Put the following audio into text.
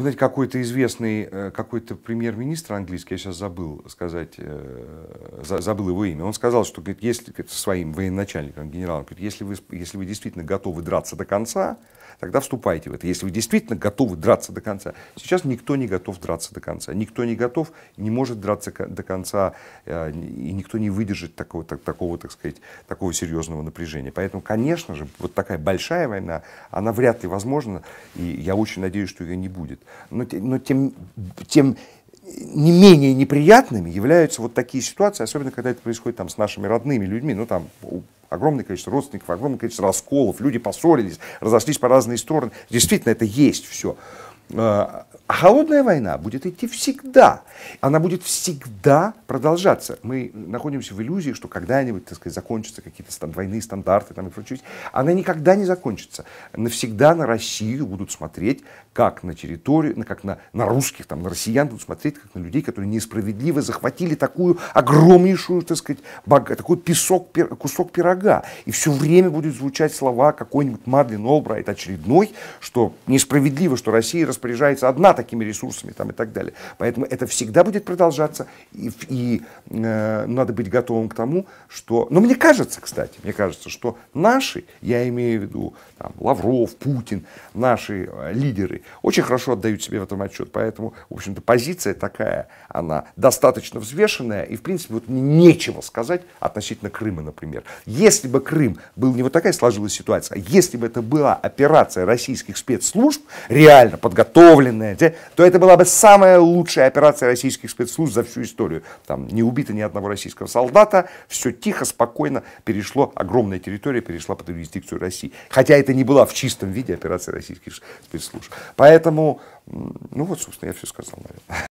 Вы знаете, какой-то известный, э, какой-то премьер-министр английский, я сейчас забыл сказать, э, забыл его имя, он сказал, что говорит, если, говорит, своим военачальником, генералом, говорит, если, вы, если вы действительно готовы драться до конца, тогда вступайте в это. Если вы действительно готовы драться до конца. Сейчас никто не готов драться до конца. Никто не готов, не может драться до конца, э, и никто не выдержит такого, так, такого, так сказать, такого серьезного напряжения. Поэтому, конечно же, вот такая большая война, она вряд ли возможна, и я очень надеюсь, что ее не будет но, но тем, тем не менее неприятными являются вот такие ситуации, особенно когда это происходит там с нашими родными людьми, ну там огромное количество родственников, огромное количество расколов, люди поссорились, разошлись по разные стороны. Действительно, это есть все. Э, а холодная война будет идти всегда. Она будет всегда продолжаться. Мы находимся в иллюзии, что когда-нибудь, так сказать, закончатся какие-то стан- двойные стандарты там, и прочее. Она никогда не закончится. Навсегда на Россию будут смотреть, как на территорию, как на, на русских, там, на россиян будут смотреть, как на людей, которые несправедливо захватили такую огромнейшую, так сказать, бага, такой песок, пер, кусок пирога. И все время будут звучать слова какой-нибудь Мадлен Олбрайт очередной, что несправедливо, что Россия распоряжается одна такими ресурсами там, и так далее. Поэтому это всегда будет продолжаться, и, и э, надо быть готовым к тому, что... Но мне кажется, кстати, мне кажется, что наши, я имею в виду там, Лавров, Путин, наши э, лидеры, очень хорошо отдают себе в этом отчет. Поэтому, в общем-то, позиция такая, она достаточно взвешенная, и, в принципе, вот мне нечего сказать относительно Крыма, например. Если бы Крым был не вот такая сложилась ситуация, а если бы это была операция российских спецслужб, реально подготовленная, подготовленная, то это была бы самая лучшая операция российских спецслужб за всю историю. Там не убито ни одного российского солдата, все тихо, спокойно перешло, огромная территория перешла под юрисдикцию России. Хотя это не была в чистом виде операция российских спецслужб. Поэтому, ну вот, собственно, я все сказал, наверное.